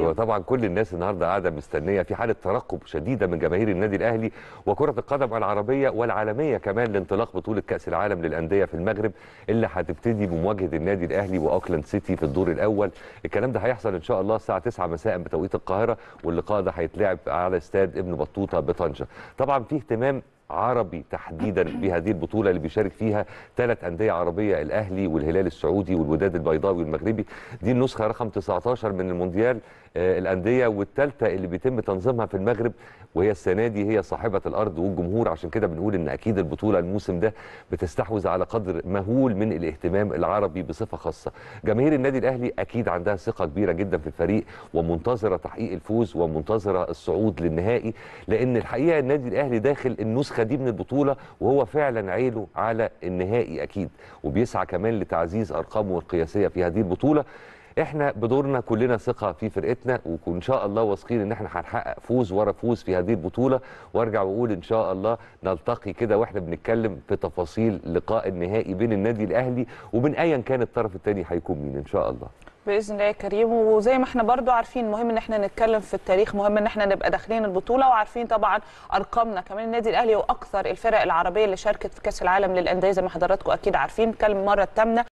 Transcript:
وطبعا أيوة، كل الناس النهارده قاعده مستنيه في حاله ترقب شديده من جماهير النادي الاهلي وكره القدم العربيه والعالميه كمان لانطلاق بطوله كاس العالم للانديه في المغرب اللي هتبتدي بمواجهه النادي الاهلي واوكلاند سيتي في الدور الاول الكلام ده هيحصل ان شاء الله الساعه 9 مساء بتوقيت القاهره واللقاء ده هيتلعب على استاد ابن بطوطه بطنجه طبعا في اهتمام عربي تحديدا بهذه البطوله اللي بيشارك فيها ثلاث انديه عربيه الاهلي والهلال السعودي والوداد البيضاوي والمغربي دي النسخه رقم 19 من المونديال آه، الانديه والثالثه اللي بيتم تنظيمها في المغرب وهي السنه دي هي صاحبه الارض والجمهور عشان كده بنقول ان اكيد البطوله الموسم ده بتستحوذ على قدر مهول من الاهتمام العربي بصفه خاصه جماهير النادي الاهلي اكيد عندها ثقه كبيره جدا في الفريق ومنتظره تحقيق الفوز ومنتظره الصعود للنهائي لان الحقيقه النادي الاهلي داخل النسخه النسخه دي من البطوله وهو فعلا عيله على النهائي اكيد وبيسعى كمان لتعزيز ارقامه القياسيه في هذه البطوله احنا بدورنا كلنا ثقه في فرقتنا وان شاء الله واثقين ان احنا هنحقق فوز ورا فوز في هذه البطوله وارجع واقول ان شاء الله نلتقي كده واحنا بنتكلم في تفاصيل لقاء النهائي بين النادي الاهلي وبين ايا كان الطرف الثاني هيكون مين ان شاء الله باذن الله يا كريم وزي ما احنا برضو عارفين مهم ان احنا نتكلم في التاريخ مهم ان احنا نبقى داخلين البطوله وعارفين طبعا ارقامنا كمان النادي الاهلي واكثر الفرق العربيه اللي شاركت في كاس العالم للانديه زي ما حضراتكم اكيد عارفين كم مره الثامنه